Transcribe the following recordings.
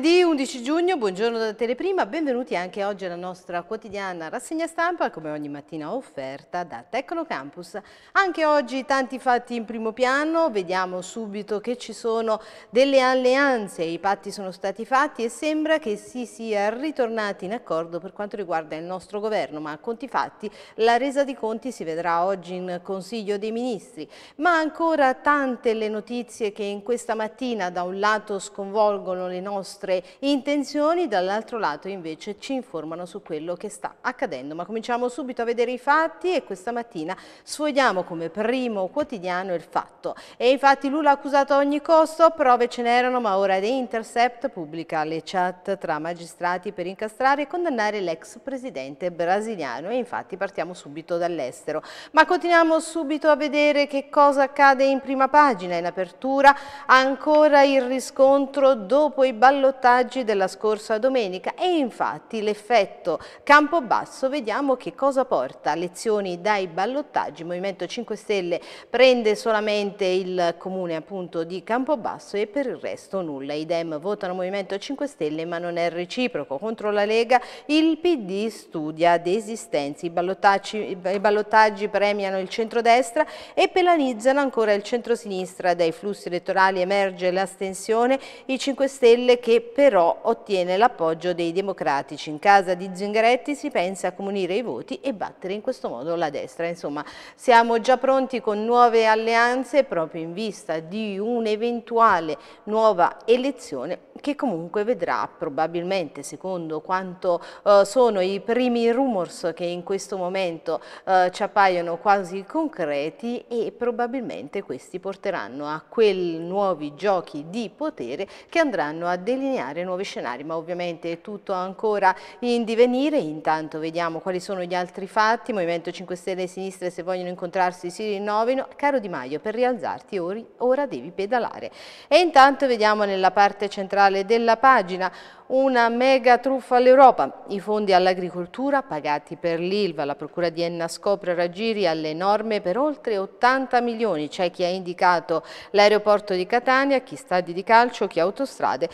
te di 11 giugno, buongiorno da Teleprima, benvenuti anche oggi alla nostra quotidiana rassegna stampa, come ogni mattina offerta da Tecnocampus. Anche oggi tanti fatti in primo piano, vediamo subito che ci sono delle alleanze, i patti sono stati fatti e sembra che si sia ritornati in accordo per quanto riguarda il nostro governo, ma a conti fatti la resa di conti si vedrà oggi in Consiglio dei Ministri. Ma ancora tante le notizie che in questa mattina da un lato sconvolgono le nostre immagini, intenzioni, dall'altro lato invece ci informano su quello che sta accadendo. Ma cominciamo subito a vedere i fatti e questa mattina sfogliamo come primo quotidiano il fatto. E infatti Lula ha accusato a ogni costo, prove ce n'erano ma ora The Intercept pubblica le chat tra magistrati per incastrare e condannare l'ex presidente brasiliano e infatti partiamo subito dall'estero. Ma continuiamo subito a vedere che cosa accade in prima pagina, in apertura ancora il riscontro dopo i ballottaggi stragi della scorsa domenica e infatti l'effetto Campobasso vediamo che cosa porta. Lezioni dai ballottaggi, il Movimento 5 Stelle prende solamente il comune appunto di Campobasso e per il resto nulla. I Dem votano Movimento 5 Stelle ma non è reciproco. Contro la Lega il PD studia desistenze, i ballottaggi, i ballottaggi premiano il centrodestra e penalizzano ancora il centrosinistra. Dai flussi elettorali emerge l'astensione, i 5 Stelle che però ottiene l'appoggio dei democratici. In casa di Zingaretti si pensa a comunire i voti e battere in questo modo la destra. Insomma, siamo già pronti con nuove alleanze proprio in vista di un'eventuale nuova elezione che comunque vedrà probabilmente, secondo quanto eh, sono i primi rumors che in questo momento eh, ci appaiono quasi concreti e probabilmente questi porteranno a quei nuovi giochi di potere che andranno a delineare nuove nuovi scenari, ma ovviamente è tutto ancora in divenire. Intanto vediamo quali sono gli altri fatti. Movimento 5 Stelle e Sinistra se vogliono incontrarsi si rinnovino. Caro Di Maio, per rialzarti ora devi pedalare. E intanto vediamo nella parte centrale della pagina una mega truffa all'Europa. I fondi all'agricoltura pagati per l'ILVA. La procura di Enna scopre raggiri alle norme per oltre 80 milioni. C'è chi ha indicato l'aeroporto di Catania, chi stadi di calcio, chi autostrade.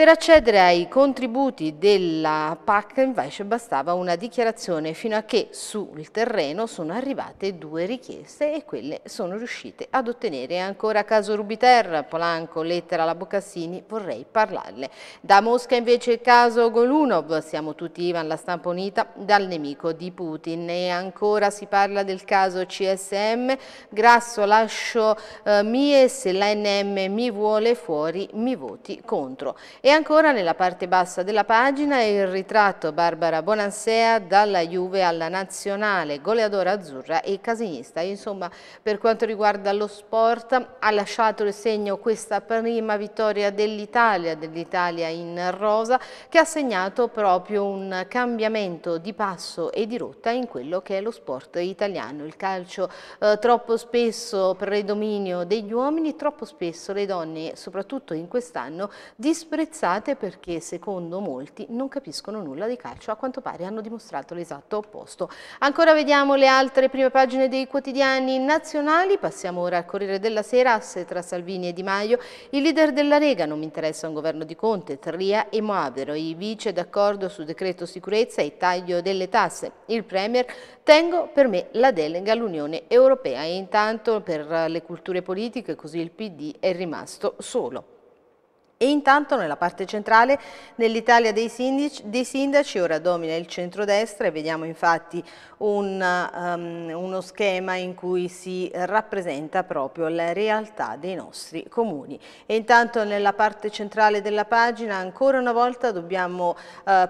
Per accedere ai contributi della PAC invece bastava una dichiarazione fino a che sul terreno sono arrivate due richieste e quelle sono riuscite ad ottenere ancora caso Rubiter, Polanco, lettera alla Boccassini, vorrei parlarle. Da Mosca invece il caso Golunov, siamo tutti Ivan la stampa unita, dal nemico di Putin e ancora si parla del caso CSM, Grasso lascio eh, mie se la NM mi vuole fuori mi voti contro. E e ancora nella parte bassa della pagina il ritratto Barbara Bonansea dalla Juve alla Nazionale, goleadora azzurra e casinista. Insomma, per quanto riguarda lo sport, ha lasciato il segno questa prima vittoria dell'Italia, dell'Italia in rosa, che ha segnato proprio un cambiamento di passo e di rotta in quello che è lo sport italiano. Il calcio eh, troppo spesso predominio degli uomini, troppo spesso le donne, soprattutto in quest'anno, disprezzano apprezzate perché secondo molti non capiscono nulla di calcio, a quanto pare hanno dimostrato l'esatto opposto. Ancora vediamo le altre prime pagine dei quotidiani nazionali, passiamo ora al Corriere della Sera, asse tra Salvini e Di Maio, il leader della Lega, non mi interessa un governo di Conte, Tria e Moavero, i vice d'accordo su decreto sicurezza e taglio delle tasse, il Premier, tengo per me la delega all'Unione Europea e intanto per le culture politiche così il PD è rimasto solo. E intanto nella parte centrale, nell'Italia dei, dei, sindaci, ora domina il centrodestra e vediamo infatti un, um, uno schema in cui si rappresenta proprio la realtà dei nostri comuni. E intanto nella parte centrale della pagina ancora una volta dobbiamo uh,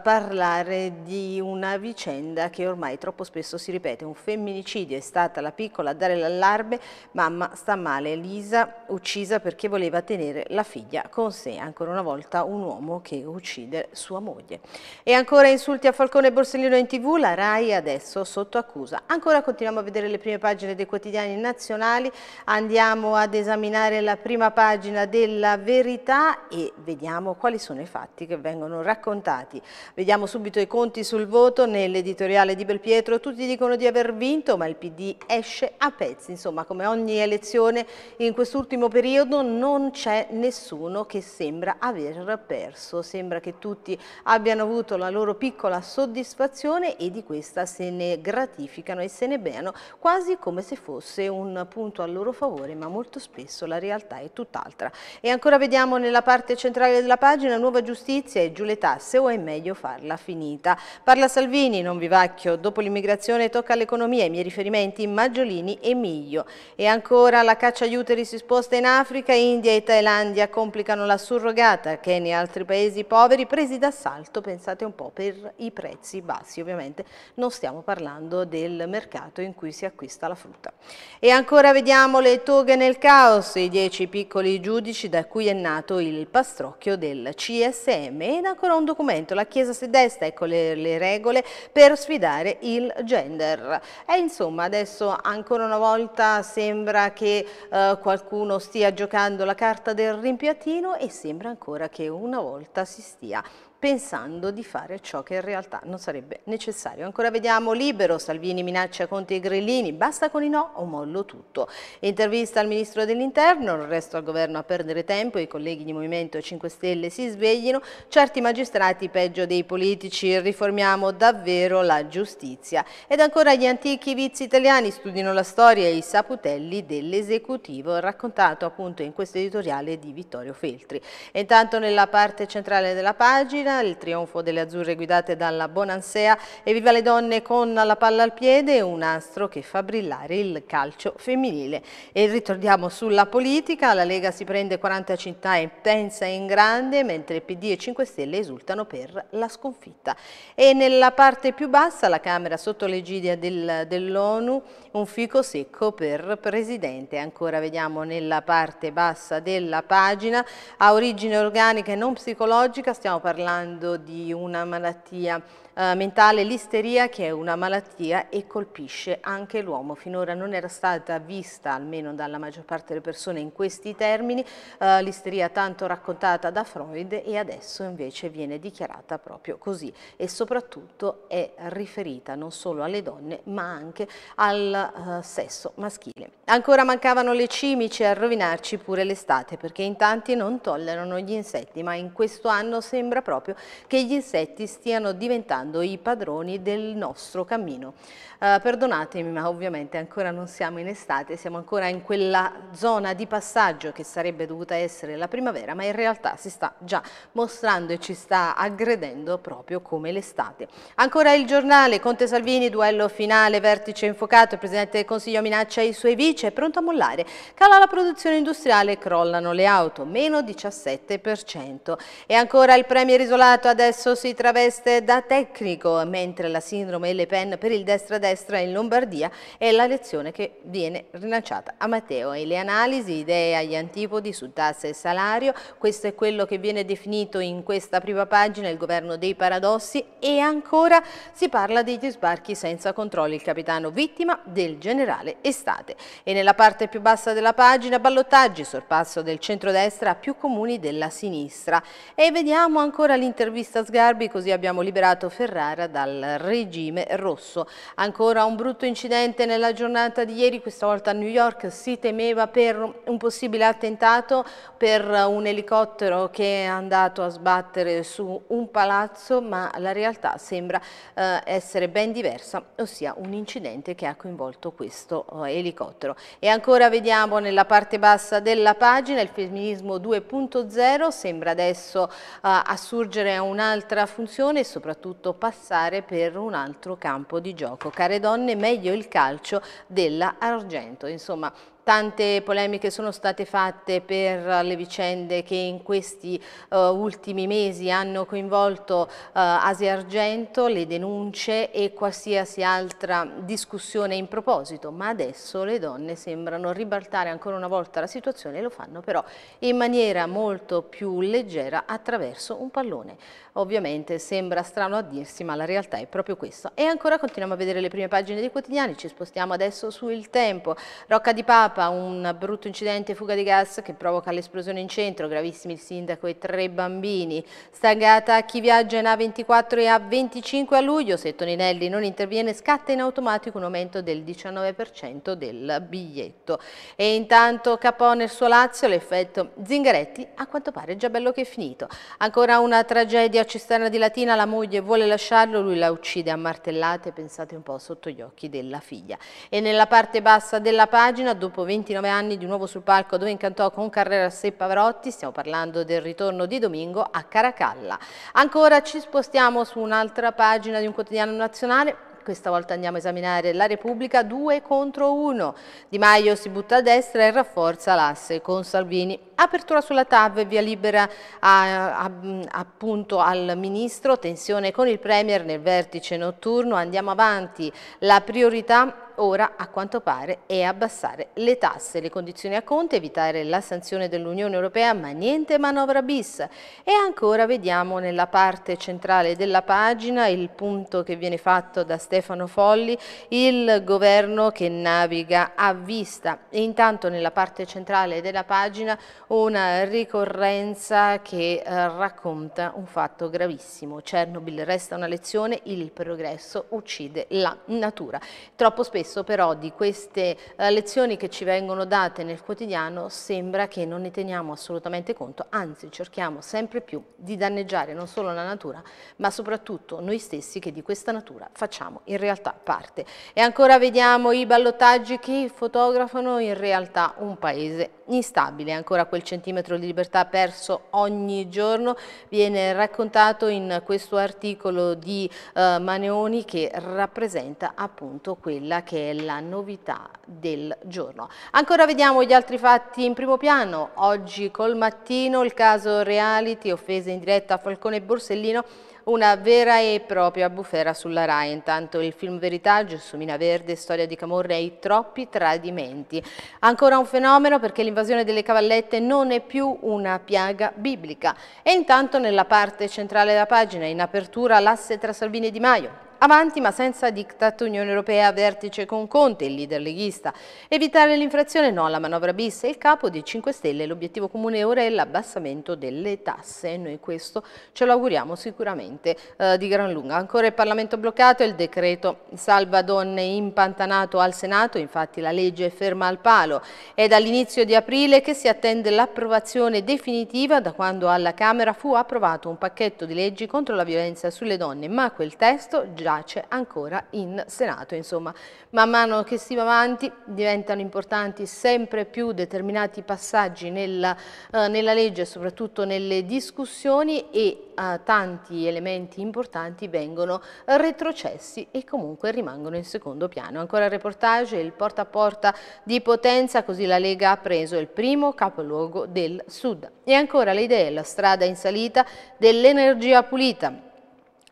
parlare di una vicenda che ormai troppo spesso si ripete, un femminicidio, è stata la piccola a dare l'allarme, mamma sta male, Elisa uccisa perché voleva tenere la figlia con sé ancora una volta un uomo che uccide sua moglie. E ancora insulti a Falcone Borsellino in tv, la RAI adesso sotto accusa. Ancora continuiamo a vedere le prime pagine dei quotidiani nazionali, andiamo ad esaminare la prima pagina della verità e vediamo quali sono i fatti che vengono raccontati. Vediamo subito i conti sul voto nell'editoriale di Belpietro, tutti dicono di aver vinto ma il PD esce a pezzi, insomma come ogni elezione in quest'ultimo periodo non c'è nessuno che sembra sembra aver perso, sembra che tutti abbiano avuto la loro piccola soddisfazione e di questa se ne gratificano e se ne beano, quasi come se fosse un punto a loro favore, ma molto spesso la realtà è tutt'altra. E ancora vediamo nella parte centrale della pagina Nuova Giustizia e giù le tasse o è meglio farla finita. Parla Salvini, non vivacchio, dopo l'immigrazione tocca all'economia, i miei riferimenti Maggiolini e Miglio. E ancora la caccia aiuteri si sposta in Africa, India e Thailandia complicano la surrogazione surrogata, Kenya e altri paesi poveri presi d'assalto, pensate un po', per i prezzi bassi. Ovviamente non stiamo parlando del mercato in cui si acquista la frutta. E ancora vediamo le toghe nel caos, i dieci piccoli giudici da cui è nato il pastrocchio del CSM. Ed ancora un documento, la Chiesa si desta, ecco le, le regole per sfidare il gender. E insomma adesso ancora una volta sembra che eh, qualcuno stia giocando la carta del rimpiattino e si sembra ancora che una volta si stia pensando di fare ciò che in realtà non sarebbe necessario. Ancora vediamo libero, Salvini minaccia Conte e Grillini, basta con i no o mollo tutto. Intervista al Ministro dell'Interno, il resto al Governo a perdere tempo, i colleghi di Movimento 5 Stelle si sveglino, certi magistrati peggio dei politici, riformiamo davvero la giustizia. Ed ancora gli antichi vizi italiani studiano la storia e i saputelli dell'esecutivo, raccontato appunto in questo editoriale di Vittorio Feltri. E intanto nella parte centrale della pagina Matera, il trionfo delle azzurre guidate dalla Bonansea e viva le donne con la palla al piede, un astro che fa brillare il calcio femminile. E ritorniamo sulla politica, la Lega si prende 40 città e pensa in grande, mentre PD e 5 Stelle esultano per la sconfitta. E nella parte più bassa, la Camera sotto l'egidia dell'ONU, un fico secco per presidente. Ancora vediamo nella parte bassa della pagina, ha origine organica e non psicologica, stiamo parlando di una malattia Uh, mentale l'isteria che è una malattia e colpisce anche l'uomo. Finora non era stata vista, almeno dalla maggior parte delle persone, in questi termini, uh, l'isteria tanto raccontata da Freud e adesso invece viene dichiarata proprio così e soprattutto è riferita non solo alle donne ma anche al uh, sesso maschile. Ancora mancavano le cimici a rovinarci pure l'estate perché in tanti non tollerano gli insetti ma in questo anno sembra proprio che gli insetti stiano diventando i padroni del nostro cammino. Uh, perdonatemi ma ovviamente ancora non siamo in estate, siamo ancora in quella zona di passaggio che sarebbe dovuta essere la primavera ma in realtà si sta già mostrando e ci sta aggredendo proprio come l'estate. Ancora il giornale Conte Salvini, duello finale, vertice infuocato, Presidente del Consiglio minaccia i suoi vice, è pronto a mollare. Cala la produzione industriale, crollano le auto, meno 17%. E ancora il premier isolato adesso si traveste da tecnico, mentre la sindrome Le Pen per il destra-destra in Lombardia è la lezione che viene rilanciata a Matteo. E le analisi, idee agli antipodi su tasse e salario, questo è quello che viene definito in questa prima pagina, il governo dei paradossi e ancora si parla degli sbarchi senza controlli. Il capitano vittima del del generale Estate. E nella parte più bassa della pagina ballottaggi, sorpasso del centrodestra a più comuni della sinistra. E vediamo ancora l'intervista a Sgarbi, così abbiamo liberato Ferrara dal regime rosso. Ancora un brutto incidente nella giornata di ieri, questa volta a New York si temeva per un possibile attentato per un elicottero che è andato a sbattere su un palazzo, ma la realtà sembra eh, essere ben diversa, ossia un incidente che ha coinvolto travolto questo eh, elicottero. E ancora vediamo nella parte bassa della pagina il femminismo 2.0 sembra adesso eh, assurgere a un'altra funzione e soprattutto passare per un altro campo di gioco. Care donne, meglio il calcio della Argento. Insomma, Tante polemiche sono state fatte per le vicende che in questi uh, ultimi mesi hanno coinvolto uh, eh, Asia Argento, le denunce e qualsiasi altra discussione in proposito, ma adesso le donne sembrano ribaltare ancora una volta la situazione e lo fanno però in maniera molto più leggera attraverso un pallone. Ovviamente sembra strano a dirsi, ma la realtà è proprio questa. E ancora continuiamo a vedere le prime pagine dei quotidiani, ci spostiamo adesso su Il tempo. Rocca di Papa Papa, un brutto incidente fuga di gas che provoca l'esplosione in centro, gravissimi il sindaco e tre bambini. Stagata a chi viaggia in A24 e A25 a luglio, se Toninelli non interviene scatta in automatico un aumento del 19% del biglietto. E intanto Capone nel suo Lazio, l'effetto Zingaretti a quanto pare è già bello che è finito. Ancora una tragedia a Cisterna di Latina, la moglie vuole lasciarlo, lui la uccide a martellate, pensate un po' sotto gli occhi della figlia. E nella parte bassa della pagina, dopo dopo 29 anni di nuovo sul palco dove incantò con Carreras e Pavarotti, stiamo parlando del ritorno di Domingo a Caracalla. Ancora ci spostiamo su un'altra pagina di un quotidiano nazionale, questa volta andiamo a esaminare la Repubblica 2 contro 1. Di Maio si butta a destra e rafforza l'asse con Salvini. Apertura sulla TAV, via libera a, a, appunto al Ministro, tensione con il Premier nel vertice notturno, andiamo avanti, la priorità ora a quanto pare è abbassare le tasse, le condizioni a Conte, evitare la sanzione dell'Unione Europea, ma niente manovra bis. E ancora vediamo nella parte centrale della pagina il punto che viene fatto da Stefano Folli, il governo che naviga a vista. E intanto nella parte centrale della pagina una ricorrenza che eh, racconta un fatto gravissimo. Chernobyl resta una lezione, il progresso uccide la natura. Troppo spesso però di queste eh, lezioni che ci vengono date nel quotidiano sembra che non ne teniamo assolutamente conto, anzi cerchiamo sempre più di danneggiare non solo la natura, ma soprattutto noi stessi che di questa natura facciamo in realtà parte. E ancora vediamo i ballottaggi che fotografano in realtà un paese instabile, ancora quelli quel centimetro di libertà perso ogni giorno, viene raccontato in questo articolo di eh, Maneoni che rappresenta appunto quella che è la novità del giorno. Ancora vediamo gli altri fatti in primo piano, oggi col mattino il caso reality, offese in diretta a Falcone e Borsellino, una vera e propria bufera sulla RAI. Intanto il film Veritaggio su Mina Verde, storia di Camorra e i troppi tradimenti. Ancora un fenomeno perché l'invasione delle cavallette non è più una piaga biblica. E intanto nella parte centrale della pagina, in apertura, l'asse tra Salvini e Di Maio, Avanti ma senza diktat Unione Europea, vertice con Conte, il leader leghista. Evitare l'infrazione no alla manovra bis e il capo dei 5 Stelle. L'obiettivo comune ora è l'abbassamento delle tasse. Noi questo ce lo auguriamo sicuramente eh, di gran lunga. Ancora il Parlamento bloccato e il decreto salva donne impantanato al Senato. Infatti la legge è ferma al palo. È dall'inizio di aprile che si attende l'approvazione definitiva da quando alla Camera fu approvato un pacchetto di leggi contro la violenza sulle donne, ma quel testo già giace ancora in Senato. Insomma, man mano che si va avanti diventano importanti sempre più determinati passaggi nella, eh, nella legge, soprattutto nelle discussioni e eh, tanti elementi importanti vengono retrocessi e comunque rimangono in secondo piano. Ancora il reportage, il porta a porta di Potenza, così la Lega ha preso il primo capoluogo del Sud. E ancora le idee, la strada in salita dell'energia pulita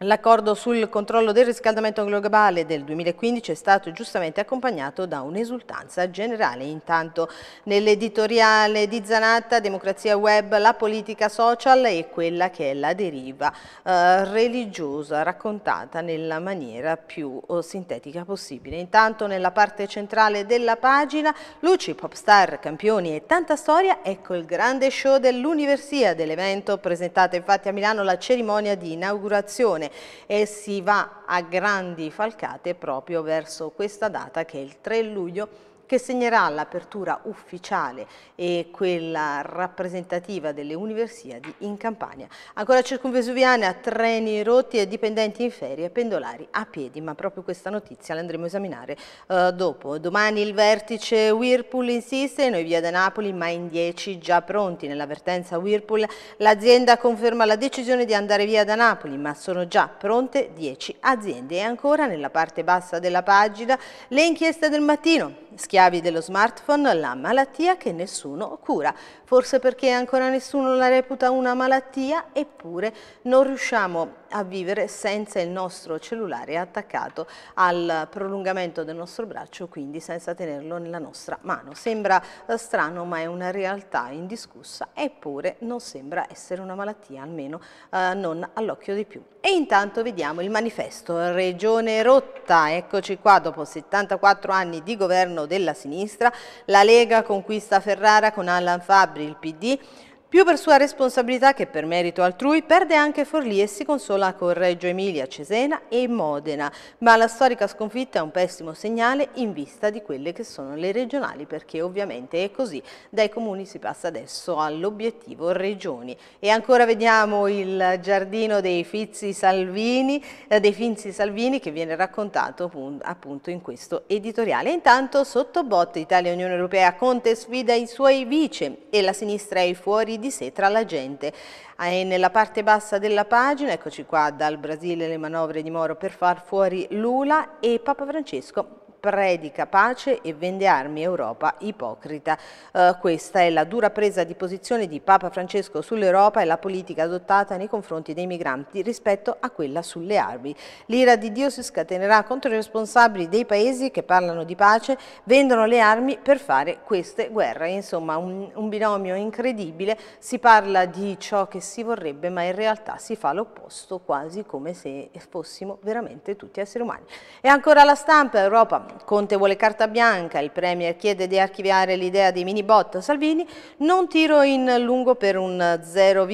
L'accordo sul controllo del riscaldamento globale del 2015 è stato giustamente accompagnato da un'esultanza generale. Intanto nell'editoriale di Zanatta, Democrazia Web, la politica social e quella che è la deriva eh, religiosa raccontata nella maniera più oh, sintetica possibile. Intanto nella parte centrale della pagina, luci, popstar, campioni e tanta storia, ecco il grande show dell'Università dell'evento presentata infatti a Milano la cerimonia di inaugurazione Natale e si va a grandi falcate proprio verso questa data che è il 3 luglio che segnerà l'apertura ufficiale e quella rappresentativa delle Universiadi in Campania. Ancora circumvesuviana, treni rotti e dipendenti in ferie, pendolari a piedi, ma proprio questa notizia la andremo a esaminare uh, dopo. Domani il vertice Whirlpool insiste, noi via da Napoli, ma in 10 già pronti. Nell'avvertenza Whirlpool l'azienda conferma la decisione di andare via da Napoli, ma sono già pronte 10 aziende. E ancora nella parte bassa della pagina le inchieste del mattino. Schia chiavi dello smartphone la malattia che nessuno cura. Forse perché ancora nessuno la reputa una malattia, eppure non riusciamo a vivere senza il nostro cellulare attaccato al prolungamento del nostro braccio, quindi senza tenerlo nella nostra mano. Sembra eh, strano ma è una realtà indiscussa, eppure non sembra essere una malattia, almeno eh, non all'occhio di più. E intanto vediamo il manifesto Regione Rotta, eccoci qua dopo 74 anni di governo della sinistra, la Lega conquista Ferrara con Alan Fabri, il PD, più per sua responsabilità che per merito altrui, perde anche Forlì e si consola con Reggio Emilia, Cesena e Modena, ma la storica sconfitta è un pessimo segnale in vista di quelle che sono le regionali, perché ovviamente è così. Dai comuni si passa adesso all'obiettivo regioni. E ancora vediamo il giardino dei Fizzi Salvini, eh, dei Finzi Salvini che viene raccontato appunto in questo editoriale. Intanto sotto botte Italia-Unione Europea Conte sfida i suoi vice e la sinistra è fuori di sé tra la gente. E nella parte bassa della pagina, eccoci qua, dal Brasile le manovre di Moro per far fuori Lula e Papa Francesco predica pace e vende armi Europa ipocrita. Eh, questa è la dura presa di posizione di Papa Francesco sull'Europa e la politica adottata nei confronti dei migranti rispetto a quella sulle armi. L'ira di Dio si scatenerà contro i responsabili dei paesi che parlano di pace, vendono le armi per fare queste guerre. Insomma un, un binomio incredibile, si parla di ciò che si vorrebbe ma in realtà si fa l'opposto quasi come se fossimo veramente tutti esseri umani. E ancora la stampa Europa Conte vuole carta bianca, il Premier chiede di archiviare l'idea dei mini bot Salvini, non tiro in lungo per un 0,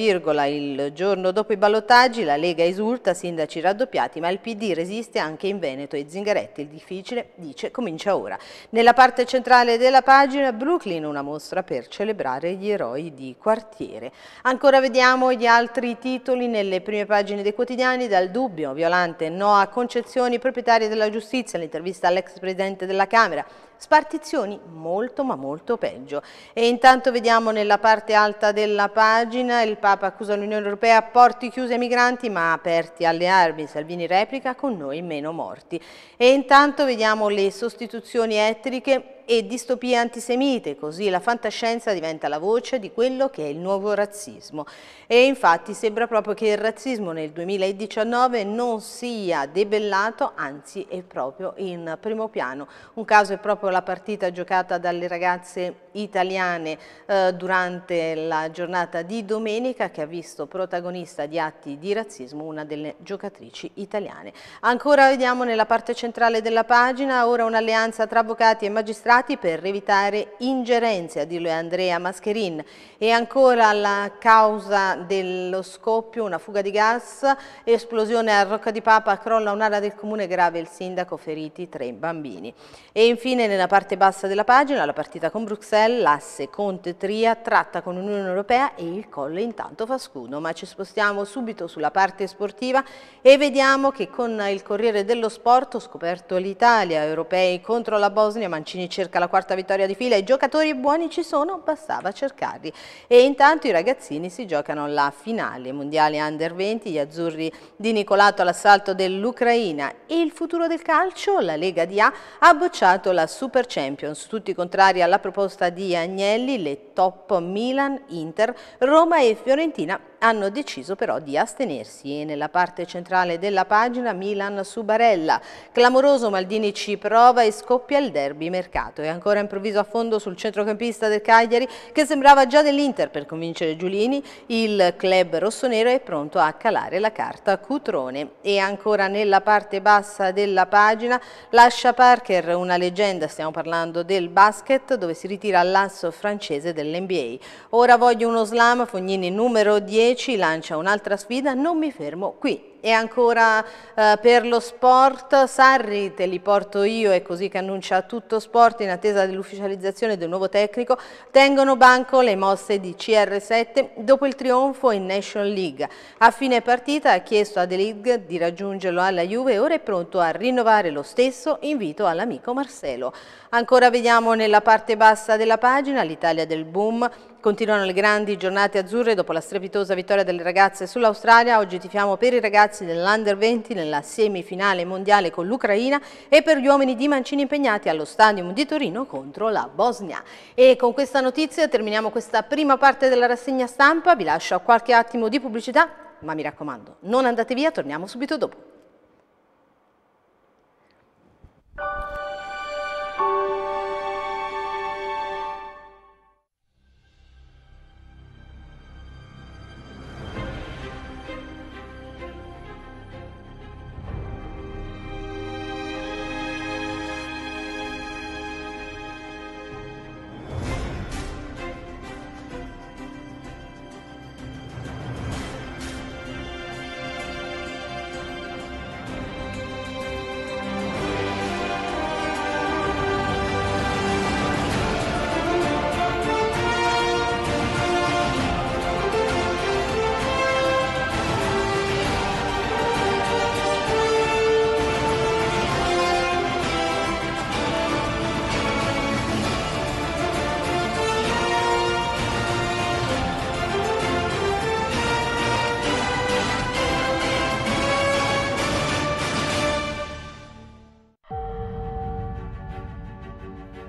il giorno dopo i ballottaggi la Lega esulta, sindaci raddoppiati, ma il PD resiste anche in Veneto e Zingaretti, il difficile, dice, comincia ora. Nella parte centrale della pagina Brooklyn, una mostra per celebrare gli eroi di quartiere. Ancora vediamo gli altri titoli nelle prime pagine dei quotidiani, dal dubbio, Violante, no a concezioni proprietari della giustizia, l'intervista all'ex presidente Presidente della Camera. Spartizioni molto ma molto peggio. E intanto vediamo nella parte alta della pagina il Papa accusa l'Unione Europea porti chiusi ai migranti ma aperti alle armi. Salvini replica con noi meno morti. E intanto vediamo le sostituzioni etniche e distopie antisemite, così la fantascienza diventa la voce di quello che è il nuovo razzismo. E infatti sembra proprio che il razzismo nel 2019 non sia debellato, anzi è proprio in primo piano. Un caso è proprio la partita giocata dalle ragazze italiane eh, durante la giornata di domenica che ha visto protagonista di atti di razzismo una delle giocatrici italiane. Ancora vediamo nella parte centrale della pagina, ora un'alleanza tra avvocati e magistrati per evitare ingerenze, a dirlo è Andrea Mascherin. E ancora la causa dello scoppio, una fuga di gas, esplosione a Rocca di Papa, crolla un'ala del comune, grave il sindaco, feriti tre bambini. E infine nella parte bassa della pagina la partita con Bruxelles Bruxelles, l'asse Conte Tria tratta con l'Unione Europea e il Colle intanto fa scudo, ma ci spostiamo subito sulla parte sportiva e vediamo che con il Corriere dello Sport ho scoperto l'Italia, europei contro la Bosnia, Mancini cerca la quarta vittoria di fila, i giocatori buoni ci sono, bastava cercarli e intanto i ragazzini si giocano la finale mondiale under 20, gli azzurri di Nicolato all'assalto dell'Ucraina e il futuro del calcio, la Lega di A ha bocciato la Super Champions, tutti contrari alla proposta di di Agnelli, le top Milan, Inter, Roma e Fiorentina hanno deciso però di astenersi e nella parte centrale della pagina Milan su Barella. Clamoroso Maldini ci prova e scoppia il derby mercato e ancora improvviso a fondo sul centrocampista del Cagliari che sembrava già dell'Inter per convincere Giulini, il club rossonero è pronto a calare la carta Cutrone e ancora nella parte bassa della pagina lascia Parker una leggenda, stiamo parlando del basket dove si ritira l'asso francese dell'NBA. Ora voglio uno slam, Fognini numero 10 10 lancia un'altra sfida, non mi fermo qui. E ancora eh, per lo sport, Sarri te li porto io, è così che annuncia tutto sport in attesa dell'ufficializzazione del nuovo tecnico, tengono banco le mosse di CR7 dopo il trionfo in National League. A fine partita ha chiesto a De Ligt di raggiungerlo alla Juve e ora è pronto a rinnovare lo stesso invito all'amico Marcelo. Ancora vediamo nella parte bassa della pagina l'Italia del boom, continuano le grandi giornate azzurre dopo la strepitosa vittoria delle ragazze sull'Australia, oggi tifiamo per i ragazzi ragazzi dell'Under 20 nella semifinale mondiale con l'Ucraina e per gli uomini di Mancini impegnati allo Stadium di Torino contro la Bosnia. E con questa notizia terminiamo questa prima parte della rassegna stampa, vi lascio qualche attimo di pubblicità, ma mi raccomando non andate via, torniamo subito dopo.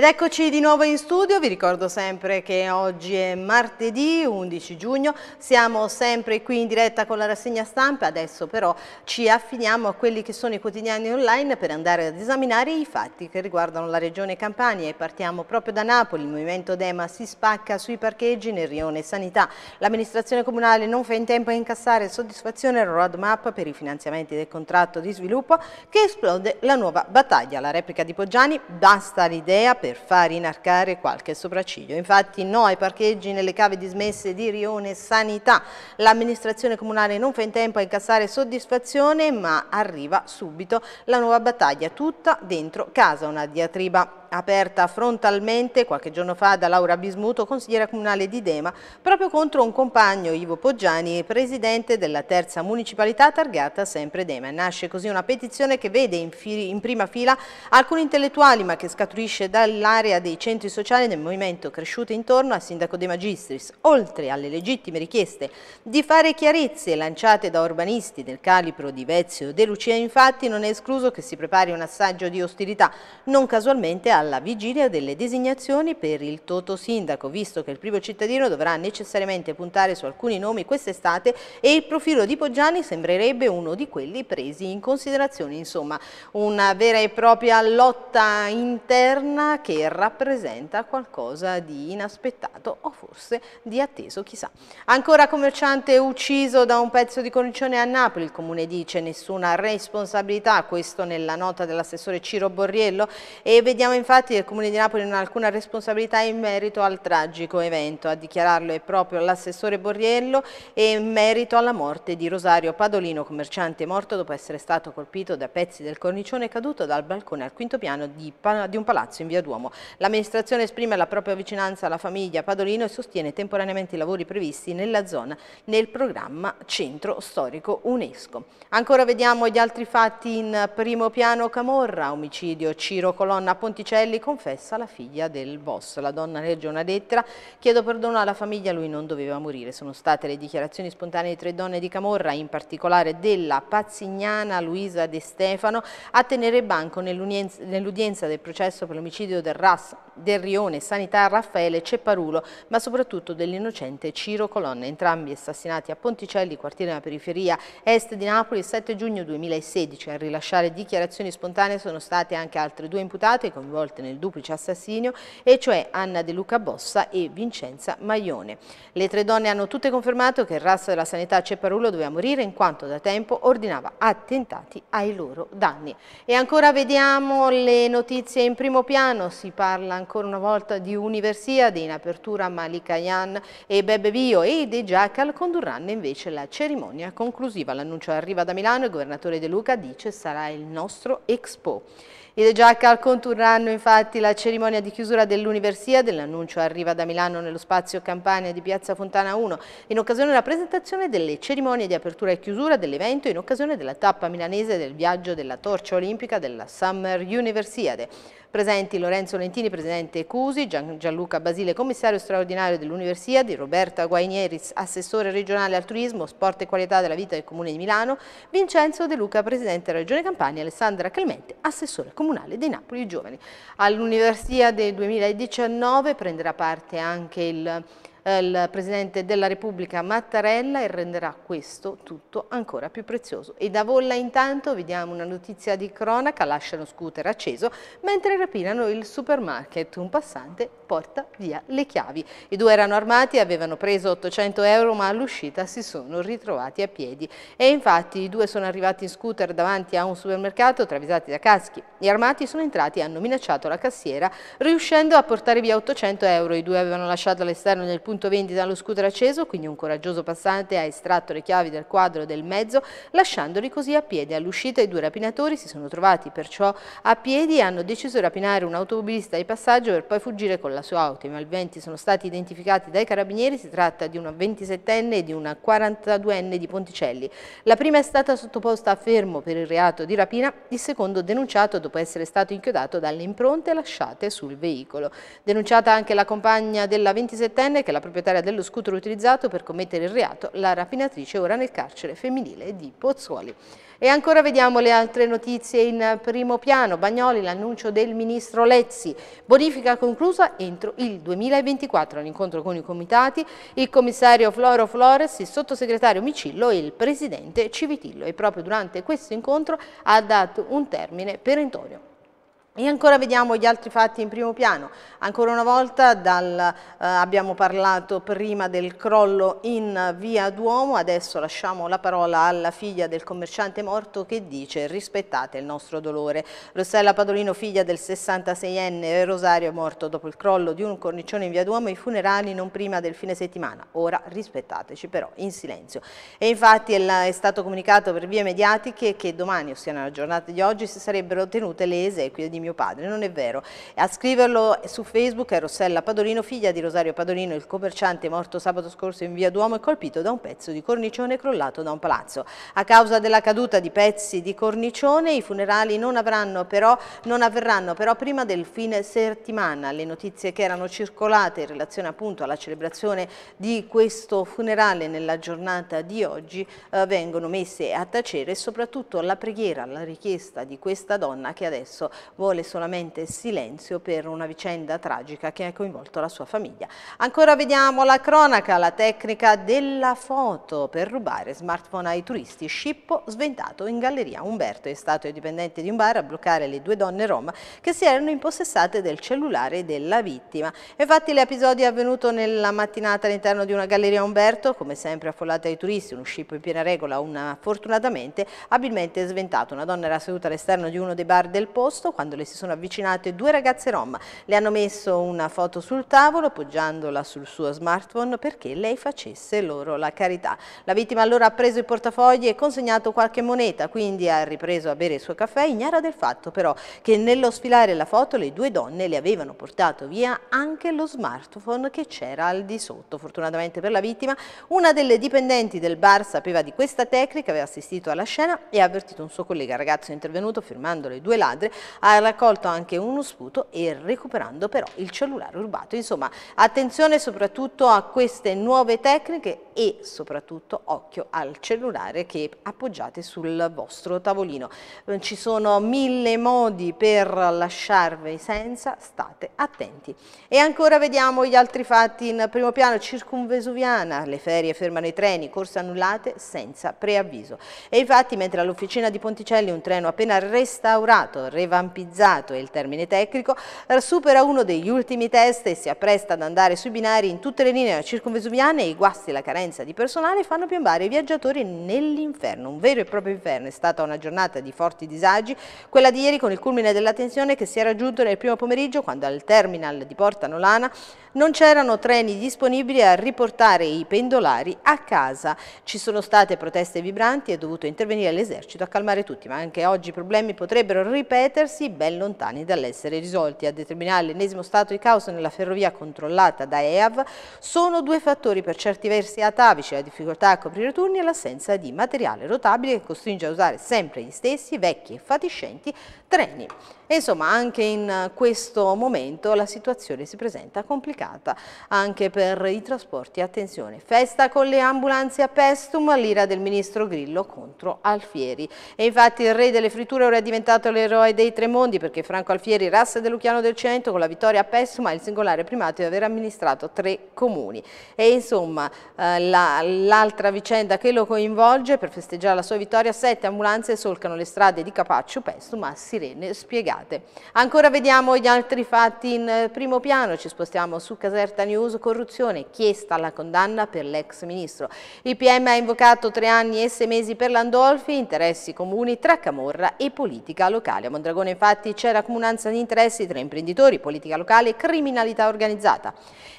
Ed eccoci di nuovo in studio, vi ricordo sempre che oggi è martedì 11 giugno, siamo sempre qui in diretta con la rassegna stampa, adesso però ci affiniamo a quelli che sono i quotidiani online per andare ad esaminare i fatti che riguardano la regione Campania e partiamo proprio da Napoli, il movimento Dema si spacca sui parcheggi nel rione Sanità, l'amministrazione comunale non fa in tempo a incassare soddisfazione al roadmap per i finanziamenti del contratto di sviluppo che esplode la nuova battaglia, la replica di Poggiani, basta l'idea per per far inarcare qualche sopracciglio. Infatti no ai parcheggi nelle cave dismesse di Rione Sanità. L'amministrazione comunale non fa in tempo a incassare soddisfazione ma arriva subito la nuova battaglia tutta dentro casa, una diatriba aperta frontalmente qualche giorno fa da Laura Bismuto, consigliera comunale di Dema, proprio contro un compagno, Ivo Poggiani, presidente della terza municipalità targata sempre Dema. Nasce così una petizione che vede in, in prima fila alcuni intellettuali, ma che scaturisce dall'area dei centri sociali del movimento cresciuto intorno al sindaco De Magistris, oltre alle legittime richieste di fare chiarezze lanciate da urbanisti del calibro di Vezio De Lucia, infatti non è escluso che si prepari un assaggio di ostilità, non casualmente a alla vigilia delle designazioni per il Toto Sindaco, visto che il primo cittadino dovrà necessariamente puntare su alcuni nomi quest'estate e il profilo di Poggiani sembrerebbe uno di quelli presi in considerazione. Insomma, una vera e propria lotta interna che rappresenta qualcosa di inaspettato o forse di atteso, chissà. Ancora commerciante ucciso da un pezzo di cornicione a Napoli, il comune dice nessuna responsabilità, questo nella nota dell'assessore Ciro Borriello e vediamo in infatti il Comune di Napoli non ha alcuna responsabilità in merito al tragico evento. A dichiararlo è proprio l'assessore Borriello e in merito alla morte di Rosario Padolino, commerciante morto dopo essere stato colpito da pezzi del cornicione caduto dal balcone al quinto piano di, di un palazzo in via Duomo. L'amministrazione esprime la propria vicinanza alla famiglia Padolino e sostiene temporaneamente i lavori previsti nella zona nel programma Centro Storico UNESCO. Ancora vediamo gli altri fatti in primo piano Camorra, omicidio Ciro Colonna Ponticello Vercelli confessa la figlia del boss. La donna legge una lettera, chiedo perdono alla famiglia, lui non doveva morire. Sono state le dichiarazioni spontanee di tre donne di Camorra, in particolare della pazzignana Luisa De Stefano, a tenere banco nell'udienza del processo per l'omicidio del RAS del Rione, Sanità Raffaele Cepparulo, ma soprattutto dell'innocente Ciro Colonna, entrambi assassinati a Ponticelli, quartiere della periferia est di Napoli, il 7 giugno 2016. A rilasciare dichiarazioni spontanee sono state anche altre due imputate coinvolte coinvolte nel duplice assassinio, e cioè Anna De Luca Bossa e Vincenza Maione. Le tre donne hanno tutte confermato che il razzo della sanità Cepparullo doveva morire in quanto da tempo ordinava attentati ai loro danni. E ancora vediamo le notizie in primo piano, si parla ancora una volta di Universiade in apertura Malika Malikayan e Bebe Bio e De Jackal condurranno invece la cerimonia conclusiva. L'annuncio arriva da Milano e il governatore De Luca dice sarà il nostro Expo. I De Giacal conturranno infatti la cerimonia di chiusura dell'Universiade, l'annuncio arriva da Milano nello spazio Campania di Piazza Fontana 1, in occasione della presentazione delle cerimonie di apertura e chiusura dell'evento in occasione della tappa milanese del viaggio della torcia olimpica della Summer Universiade. Presenti Lorenzo Lentini, presidente Cusi, Gian Gianluca Basile, commissario straordinario dell'Università, di Roberta Guainieri, assessore regionale al turismo, sport e qualità della vita del Comune di Milano, Vincenzo De Luca, presidente della Regione Campania, Alessandra Clemente, assessore comunale dei Napoli Giovani. All'Università del 2019 prenderà parte anche il eh, il Presidente della Repubblica Mattarella e renderà questo tutto ancora più prezioso. E da Volla intanto vediamo una notizia di cronaca, lasciano scooter acceso mentre rapinano il supermarket, un passante porta via le chiavi. I due erano armati e avevano preso 800 euro ma all'uscita si sono ritrovati a piedi e infatti i due sono arrivati in scooter davanti a un supermercato travisati da caschi. Gli armati sono entrati e hanno minacciato la cassiera riuscendo a portare via 800 euro. I due avevano lasciato all'esterno del punto punto vendita allo scooter acceso, quindi un coraggioso passante ha estratto le chiavi dal quadro del mezzo, lasciandoli così a piedi. All'uscita i due rapinatori si sono trovati perciò a piedi e hanno deciso di rapinare un automobilista di passaggio per poi fuggire con la sua auto. I malventi sono stati identificati dai carabinieri, si tratta di una 27enne e di una 42enne di Ponticelli. La prima è stata sottoposta a fermo per il reato di rapina, il secondo denunciato dopo essere stato inchiodato dalle impronte lasciate sul veicolo. Denunciata anche la compagna della 27enne che la la proprietaria dello scooter utilizzato per commettere il reato, la rapinatrice ora nel carcere femminile di Pozzuoli. E ancora vediamo le altre notizie in primo piano. Bagnoli, l'annuncio del ministro Lezzi. Bonifica conclusa entro il 2024. All'incontro con i comitati, il commissario Floro Flores, il sottosegretario Micillo e il presidente Civitillo. E proprio durante questo incontro ha dato un termine perentorio. E ancora vediamo gli altri fatti in primo piano. Ancora una volta dal, eh, abbiamo parlato prima del crollo in via Duomo, adesso lasciamo la parola alla figlia del commerciante morto che dice rispettate il nostro dolore. Rossella Padolino, figlia del 66enne Rosario, morto dopo il crollo di un cornicione in via Duomo, i funerali non prima del fine settimana, ora rispettateci però in silenzio. E infatti è stato comunicato per vie mediatiche che domani, ossia nella giornata di oggi, si sarebbero tenute le esequie di mio mio padre, non è vero. A scriverlo su Facebook è Rossella Padolino, figlia di Rosario Padolino, il commerciante morto sabato scorso in via Duomo e colpito da un pezzo di cornicione crollato da un palazzo. A causa della caduta di pezzi di cornicione i funerali non, avranno però, non avverranno però prima del fine settimana. Le notizie che erano circolate in relazione appunto alla celebrazione di questo funerale nella giornata di oggi eh, vengono messe a tacere e soprattutto la preghiera, la richiesta di questa donna che adesso vuole vuole solamente silenzio per una vicenda tragica che ha coinvolto la sua famiglia. Ancora vediamo la cronaca, la tecnica della foto per rubare smartphone ai turisti. Scippo sventato in galleria. Umberto è stato il dipendente di un bar a bloccare le due donne rom che si erano impossessate del cellulare della vittima. Infatti l'episodio è avvenuto nella mattinata all'interno di una galleria Umberto, come sempre affollata ai turisti, uno scippo in piena regola, una fortunatamente abilmente sventato. Una donna era seduta all'esterno di uno dei bar del posto quando le si sono avvicinate due ragazze rom, le hanno messo una foto sul tavolo appoggiandola sul suo smartphone perché lei facesse loro la carità. La vittima allora ha preso i portafogli e consegnato qualche moneta, quindi ha ripreso a bere il suo caffè, ignara del fatto però che nello sfilare la foto le due donne le avevano portato via anche lo smartphone che c'era al di sotto. Fortunatamente per la vittima, una delle dipendenti del bar sapeva di questa tecnica, aveva assistito alla scena e ha avvertito un suo collega, ragazzo intervenuto, firmando le due ladre, alla raccolto anche uno sputo e recuperando però il cellulare urbato. Insomma, attenzione soprattutto a queste nuove tecniche e soprattutto occhio al cellulare che appoggiate sul vostro tavolino. Eh, ci sono mille modi per lasciarvi senza, state attenti. E ancora vediamo gli altri fatti in primo piano, circunvesuviana, le ferie fermano i treni, corse annullate senza preavviso. E infatti mentre all'officina di Ponticelli un treno appena restaurato, revampizzato è il termine tecnico, eh, supera uno degli ultimi test e si appresta ad andare sui binari in tutte le linee circumvesuviane e i guasti la carenza assenza di personale fanno piombare i viaggiatori nell'inferno, un vero e proprio inferno. È stata una giornata di forti disagi, quella di ieri con il culmine della tensione che si è raggiunto nel primo pomeriggio quando al terminal di Porta Nolana non c'erano treni disponibili a riportare i pendolari a casa. Ci sono state proteste vibranti, è dovuto intervenire l'esercito a calmare tutti, ma anche oggi i problemi potrebbero ripetersi ben lontani dall'essere risolti. A determinare l'ennesimo stato di caos nella ferrovia controllata da EAV sono due fattori per certi versi attraversi atavici, la difficoltà a coprire turni e l'assenza di materiale rotabile che costringe a usare sempre gli stessi vecchi e fatiscenti treni. E insomma anche in questo momento la situazione si presenta complicata anche per i trasporti. Attenzione, festa con le ambulanze a Pestum, l'ira del ministro Grillo contro Alfieri. E infatti il re delle fritture ora è diventato l'eroe dei tre mondi perché Franco Alfieri, rassa del Luciano del Cento, con la vittoria a Pestum ha il singolare primato di aver amministrato tre comuni. E insomma eh, l'altra la, vicenda che lo coinvolge per festeggiare la sua vittoria, sette ambulanze solcano le strade di Capaccio Pestum a sirene spiegate reiterate. Ancora vediamo gli altri fatti in eh, primo piano, ci spostiamo su Caserta News, corruzione, chiesta la condanna per l'ex ministro. Il PM ha invocato tre anni e sei mesi per Landolfi, interessi comuni tra Camorra e politica locale. A Mondragone infatti c'è la comunanza di interessi tra imprenditori, politica locale e criminalità organizzata.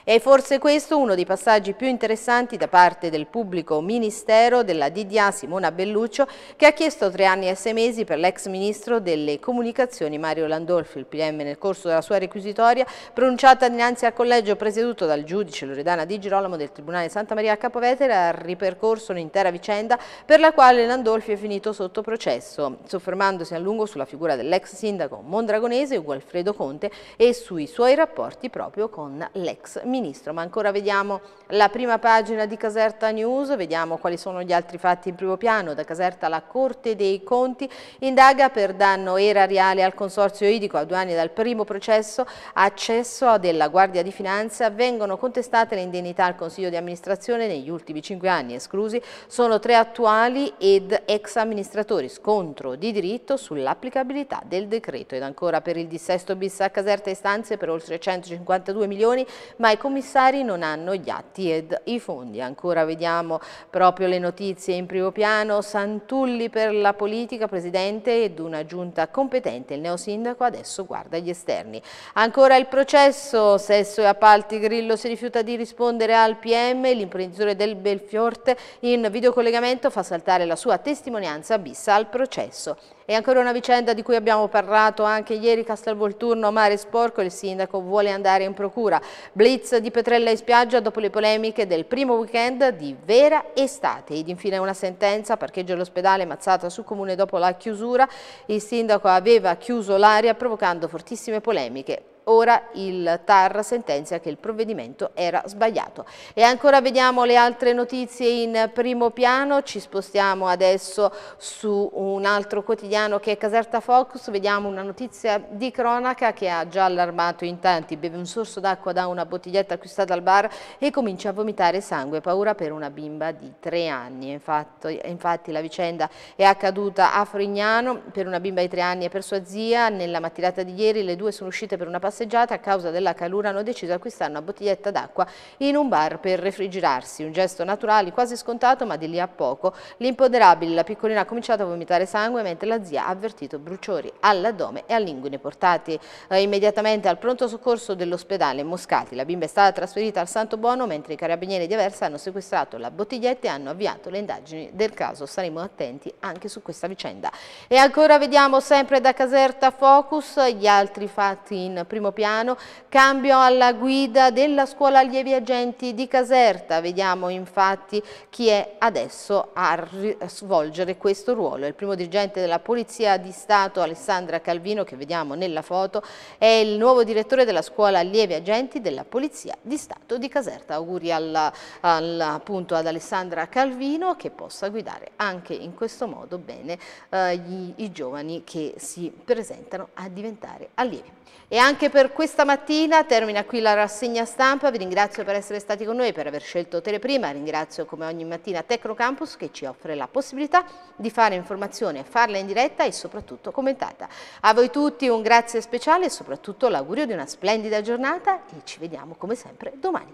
E forse questo uno dei passaggi più interessanti da parte del pubblico ministero della DDA Simona Belluccio che ha chiesto tre anni e sei mesi per l'ex ministro delle comunicazioni Mario Mario Landolfi, il PM, nel corso della sua requisitoria, pronunciata dinanzi al collegio presieduto dal giudice Loredana Di Girolamo del Tribunale Santa Maria a Capovetere, ha ripercorso un'intera vicenda per la quale Landolfi è finito sotto processo, soffermandosi a lungo sulla figura dell'ex sindaco mondragonese Ugo Conte e sui suoi rapporti proprio con l'ex ministro. Ma ancora vediamo la prima pagina di Caserta News, vediamo quali sono gli altri fatti in primo piano. Da Caserta la Corte dei Conti indaga per danno erariale al consorzio Consorzio Idico, a due anni dal primo processo, a accesso della Guardia di Finanza, vengono contestate le indennità al Consiglio di amministrazione negli ultimi cinque anni esclusi, sono tre attuali ed ex amministratori, scontro di diritto sull'applicabilità del decreto ed ancora per il dissesto bis a Caserta istanze per oltre 152 milioni, ma i commissari non hanno gli atti ed i fondi. Ancora vediamo proprio le notizie in primo piano, Santulli per la politica, presidente ed una giunta competente, il neosindaco sindaco, adesso guarda gli esterni. Ancora il processo, Sesso e Appalti Grillo si rifiuta di rispondere al PM, l'imprenditore del Belfiorte in videocollegamento fa saltare la sua testimonianza bissa al processo. E ancora una vicenda di cui abbiamo parlato anche ieri, Castelvolturno, Mare Sporco, il sindaco vuole andare in procura. Blitz di Petrella in spiaggia dopo le polemiche del primo weekend di vera estate. Ed infine una sentenza, parcheggio all'ospedale Mazzata su comune dopo la chiusura. Il sindaco aveva chiuso l'area provocando fortissime polemiche. Ora il TAR sentenzia che il provvedimento era sbagliato. E ancora vediamo le altre notizie in primo piano, ci spostiamo adesso su un altro quotidiano che è Caserta Focus, vediamo una notizia di cronaca che ha già allarmato in tanti, beve un sorso d'acqua da una bottiglietta acquistata al bar e comincia a vomitare sangue, paura per una bimba di tre anni. Infatti, infatti la vicenda è accaduta a Frignano per una bimba di tre anni e per sua zia, nella mattinata di ieri le due sono uscite per una passata passeggiata, a causa della calura hanno deciso di acquistare una bottiglietta d'acqua in un bar per refrigerarsi. Un gesto naturale, quasi scontato, ma di lì a poco. L'imponderabile, la piccolina ha cominciato a vomitare sangue, mentre la zia ha avvertito bruciori all'addome e all'inguine portati. Eh, immediatamente al pronto soccorso dell'ospedale Moscati, la bimba è stata trasferita al Santo Buono mentre i carabinieri di Aversa hanno sequestrato la bottiglietta e hanno avviato le indagini del caso. Saremo attenti anche su questa vicenda. E ancora vediamo sempre da Caserta Focus gli altri fatti in prima primo piano, cambio alla guida della scuola allievi agenti di Caserta, vediamo infatti chi è adesso a svolgere questo ruolo. Il primo dirigente della Polizia di Stato Alessandra Calvino che vediamo nella foto è il nuovo direttore della scuola allievi agenti della Polizia di Stato di Caserta. Auguri al, alla, appunto ad Alessandra Calvino che possa guidare anche in questo modo bene eh, gli, i giovani che si presentano a diventare allievi. E anche per questa mattina termina qui la rassegna stampa, vi ringrazio per essere stati con noi per aver scelto Teleprima, ringrazio come ogni mattina Tecnocampus che ci offre la possibilità di fare informazione, farla in diretta e soprattutto commentata. A voi tutti un grazie speciale e soprattutto l'augurio di una splendida giornata e ci vediamo come sempre domani.